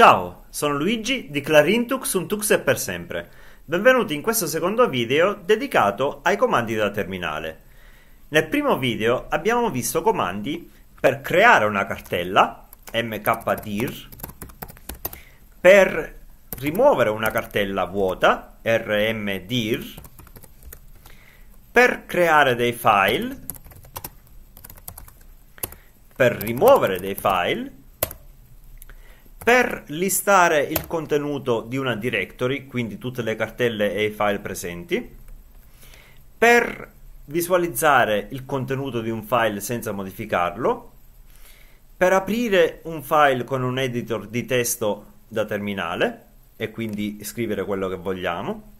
Ciao, sono Luigi di Clarintux un Tux e per sempre. Benvenuti in questo secondo video dedicato ai comandi da terminale. Nel primo video abbiamo visto comandi per creare una cartella mkdir, per rimuovere una cartella vuota rmdir, per creare dei file, per rimuovere dei file per listare il contenuto di una directory, quindi tutte le cartelle e i file presenti, per visualizzare il contenuto di un file senza modificarlo, per aprire un file con un editor di testo da terminale e quindi scrivere quello che vogliamo,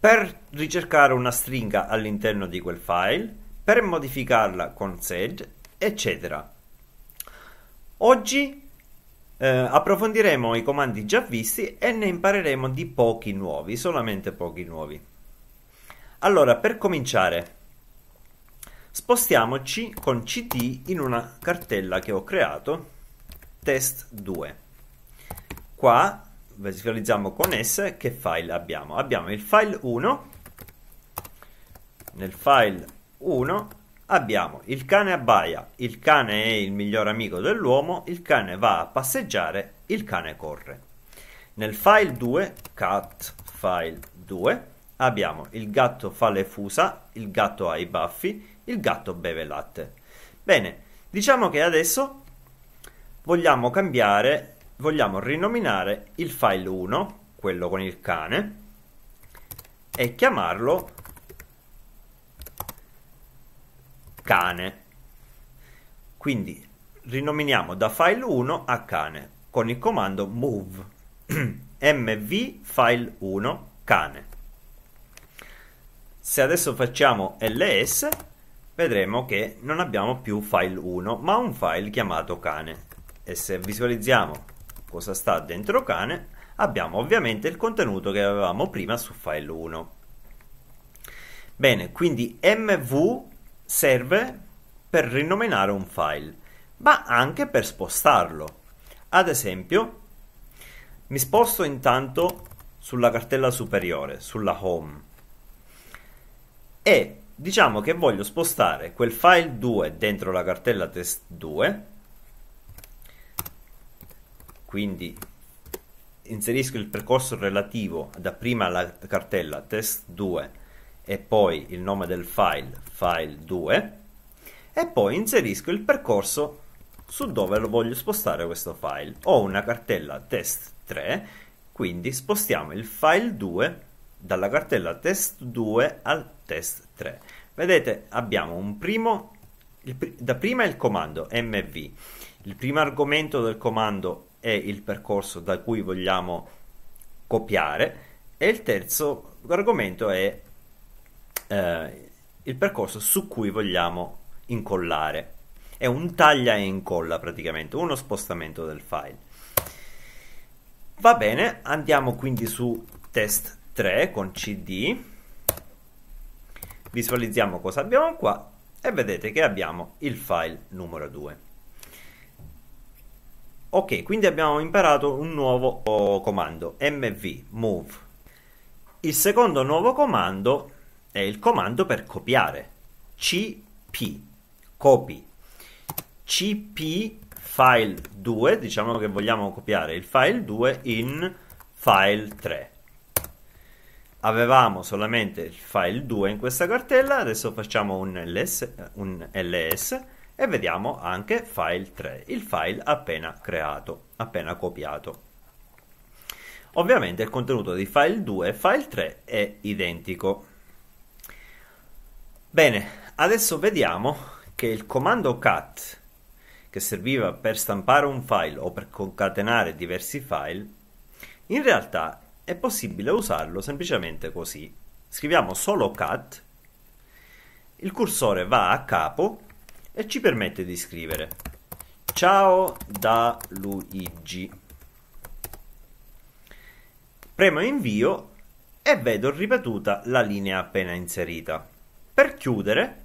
per ricercare una stringa all'interno di quel file, per modificarla con sed, eccetera. Oggi eh, approfondiremo i comandi già visti e ne impareremo di pochi nuovi, solamente pochi nuovi. Allora, per cominciare, spostiamoci con CT in una cartella che ho creato, test 2. Qua visualizziamo con S che file abbiamo. Abbiamo il file 1, nel file 1 Abbiamo il cane abbaia, il cane è il miglior amico dell'uomo, il cane va a passeggiare, il cane corre. Nel file 2, cat file 2, abbiamo il gatto fa le fusa, il gatto ha i baffi, il gatto beve latte. Bene, diciamo che adesso vogliamo cambiare, vogliamo rinominare il file 1, quello con il cane, e chiamarlo cane. Quindi rinominiamo da file 1 a cane con il comando move mv file 1 cane. Se adesso facciamo ls vedremo che non abbiamo più file 1 ma un file chiamato cane e se visualizziamo cosa sta dentro cane abbiamo ovviamente il contenuto che avevamo prima su file 1 bene quindi mv Serve per rinominare un file, ma anche per spostarlo. Ad esempio, mi sposto intanto sulla cartella superiore, sulla home, e diciamo che voglio spostare quel file 2 dentro la cartella test2, quindi inserisco il percorso relativo da prima alla cartella test2 e poi il nome del file, file 2, e poi inserisco il percorso su dove lo voglio spostare questo file. Ho una cartella test 3, quindi spostiamo il file 2 dalla cartella test 2 al test 3. Vedete, abbiamo un primo, il, da prima il comando mv. Il primo argomento del comando è il percorso da cui vogliamo copiare e il terzo argomento è eh, il percorso su cui vogliamo incollare. È un taglia e incolla praticamente, uno spostamento del file. Va bene, andiamo quindi su test 3 con cd, visualizziamo cosa abbiamo qua e vedete che abbiamo il file numero 2. Ok, quindi abbiamo imparato un nuovo comando, mv, move. Il secondo nuovo comando è il comando per copiare cp copy cp file 2 diciamo che vogliamo copiare il file 2 in file 3 avevamo solamente il file 2 in questa cartella adesso facciamo un ls, un ls e vediamo anche file 3 il file appena creato appena copiato ovviamente il contenuto di file 2 e file 3 è identico Bene, adesso vediamo che il comando cat che serviva per stampare un file o per concatenare diversi file, in realtà è possibile usarlo semplicemente così. Scriviamo solo cat, il cursore va a capo e ci permette di scrivere ciao da Luigi. Premo invio e vedo ripetuta la linea appena inserita. Per chiudere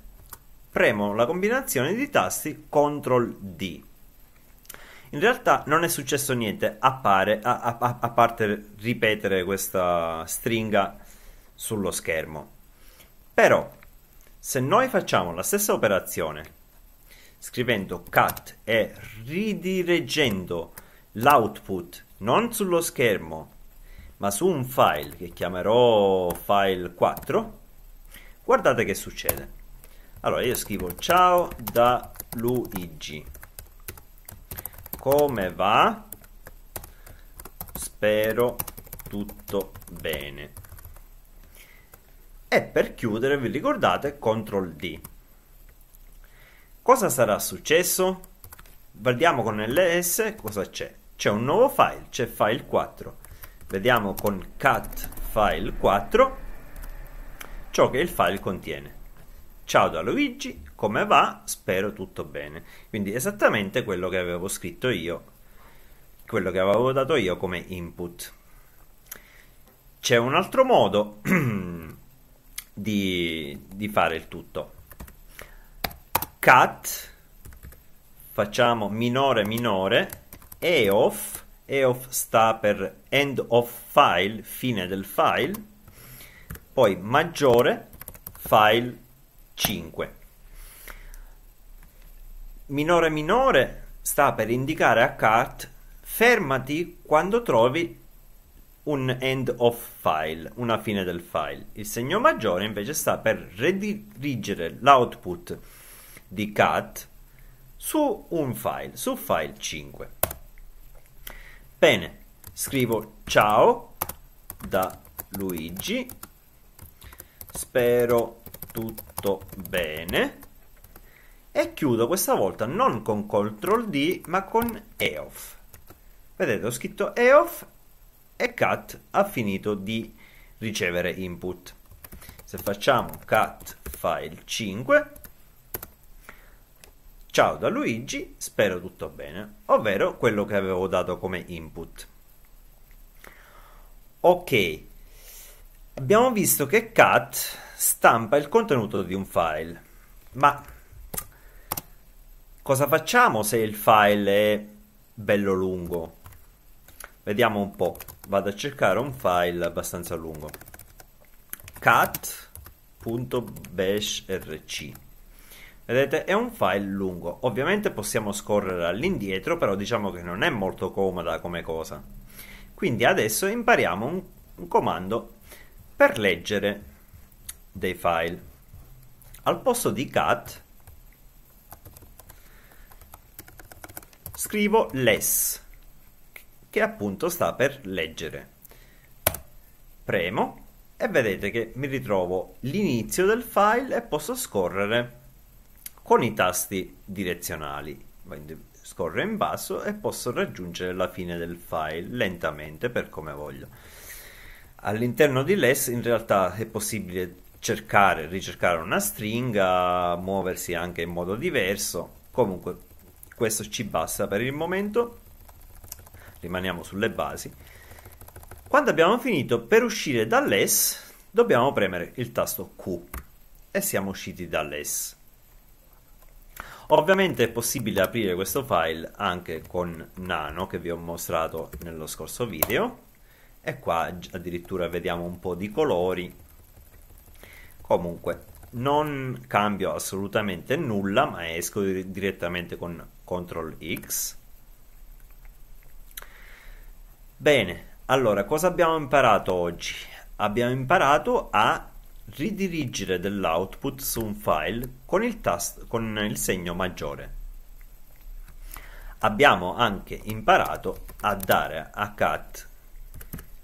premo la combinazione di tasti CTRL D. In realtà non è successo niente a, a, a, a parte ripetere questa stringa sullo schermo. Però se noi facciamo la stessa operazione scrivendo cat e ridirigendo l'output non sullo schermo ma su un file che chiamerò file 4 guardate che succede allora io scrivo ciao da Luigi come va? spero tutto bene e per chiudere vi ricordate CTRL D cosa sarà successo? guardiamo con ls cosa c'è c'è un nuovo file c'è file 4 vediamo con cat file 4 ciò che il file contiene. Ciao da Luigi, come va? Spero tutto bene. Quindi esattamente quello che avevo scritto io, quello che avevo dato io come input. C'è un altro modo di, di fare il tutto. Cat, facciamo minore minore, e off, e off sta per end of file, fine del file, poi maggiore file 5. Minore minore sta per indicare a cart fermati quando trovi un end of file, una fine del file. Il segno maggiore invece sta per redirigere l'output di cat su un file, su file 5. Bene, scrivo ciao da Luigi spero tutto bene e chiudo questa volta non con CTRL D ma con EOF vedete ho scritto EOF e cat ha finito di ricevere input se facciamo cat file 5 ciao da Luigi spero tutto bene ovvero quello che avevo dato come input ok abbiamo visto che cat stampa il contenuto di un file, ma cosa facciamo se il file è bello lungo? Vediamo un po', vado a cercare un file abbastanza lungo. cat.bashrc Vedete, è un file lungo. Ovviamente possiamo scorrere all'indietro, però diciamo che non è molto comoda come cosa. Quindi adesso impariamo un, un comando per leggere dei file. Al posto di cat scrivo less, che appunto sta per leggere. Premo e vedete che mi ritrovo l'inizio del file e posso scorrere con i tasti direzionali. Scorro in basso e posso raggiungere la fine del file lentamente per come voglio. All'interno di less in realtà è possibile cercare, ricercare una stringa, muoversi anche in modo diverso. Comunque questo ci basta per il momento. Rimaniamo sulle basi. Quando abbiamo finito, per uscire dall'ES dobbiamo premere il tasto Q e siamo usciti dall'ES. Ovviamente è possibile aprire questo file anche con Nano che vi ho mostrato nello scorso video e qua addirittura vediamo un po' di colori comunque non cambio assolutamente nulla ma esco direttamente con CTRL X bene allora cosa abbiamo imparato oggi abbiamo imparato a ridirigere dell'output su un file con il, tasto, con il segno maggiore abbiamo anche imparato a dare a cat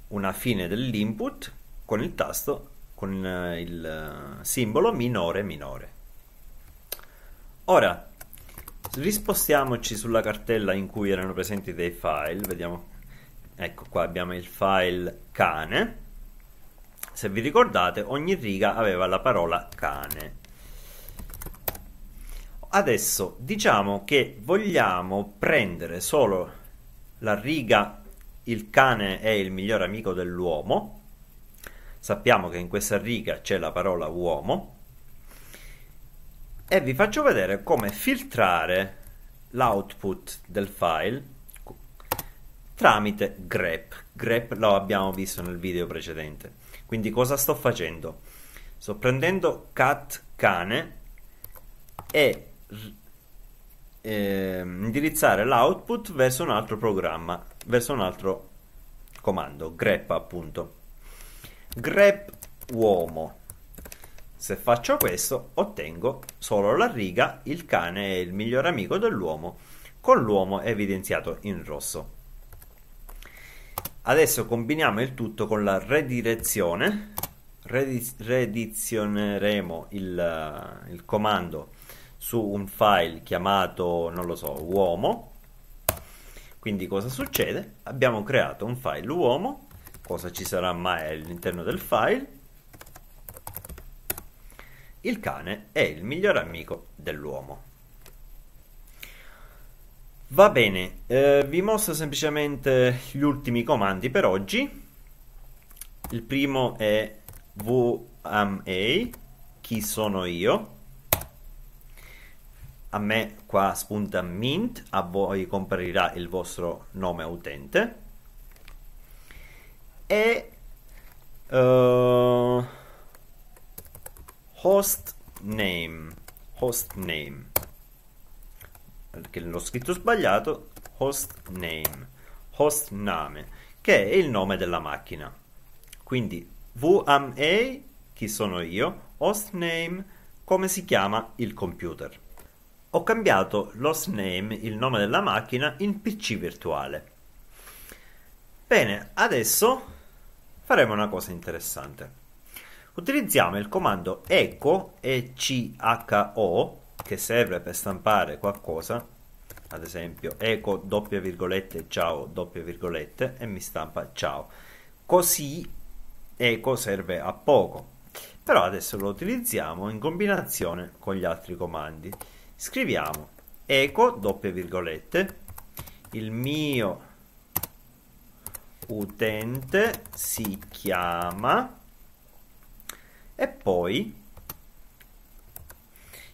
una fine dell'input con il tasto con eh, il eh, simbolo minore minore. Ora rispostiamoci sulla cartella in cui erano presenti dei file, vediamo ecco qua abbiamo il file cane. Se vi ricordate, ogni riga aveva la parola cane. Adesso diciamo che vogliamo prendere solo la riga il cane è il miglior amico dell'uomo, sappiamo che in questa riga c'è la parola uomo, e vi faccio vedere come filtrare l'output del file tramite grep. Grep lo abbiamo visto nel video precedente. Quindi cosa sto facendo? Sto prendendo cat cane e eh, indirizzare l'output verso un altro programma, verso un altro comando, grep appunto. Grep uomo. Se faccio questo ottengo solo la riga il cane è il miglior amico dell'uomo con l'uomo evidenziato in rosso. Adesso combiniamo il tutto con la redirezione. redizioneremo il, il comando su un file chiamato, non lo so, uomo. Quindi cosa succede? Abbiamo creato un file uomo, cosa ci sarà mai all'interno del file? Il cane è il miglior amico dell'uomo. Va bene, eh, vi mostro semplicemente gli ultimi comandi per oggi. Il primo è who chi sono io, a me qua spunta Mint, a voi comparirà il vostro nome utente e uh, host name, host name, perché l'ho scritto sbagliato, host name, host name, che è il nome della macchina. Quindi VMA, chi sono io, host name, come si chiama il computer ho cambiato l'host name, il nome della macchina, in PC virtuale. Bene, adesso faremo una cosa interessante. Utilizziamo il comando echo, echo, che serve per stampare qualcosa, ad esempio echo doppia virgolette ciao doppia virgolette e mi stampa ciao. Così echo serve a poco, però adesso lo utilizziamo in combinazione con gli altri comandi scriviamo eco doppie virgolette il mio utente si chiama e poi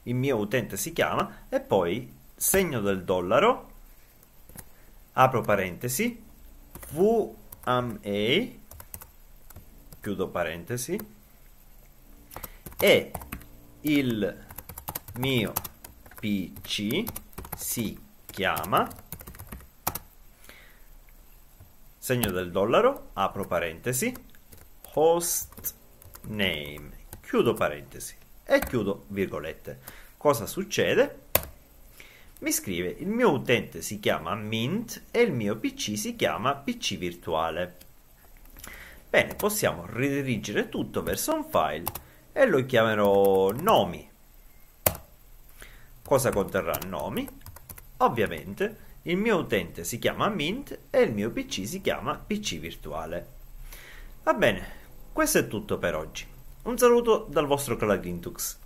il mio utente si chiama e poi segno del dollaro apro parentesi VMA chiudo parentesi e il mio PC si chiama segno del dollaro, apro parentesi, host name, chiudo parentesi e chiudo virgolette. Cosa succede? Mi scrive il mio utente si chiama Mint e il mio PC si chiama PC virtuale. Bene, possiamo ridirigere tutto verso un file e lo chiamerò nomi Cosa conterrà nomi? Ovviamente il mio utente si chiama Mint e il mio PC si chiama PC virtuale. Va bene, questo è tutto per oggi. Un saluto dal vostro Clagintux.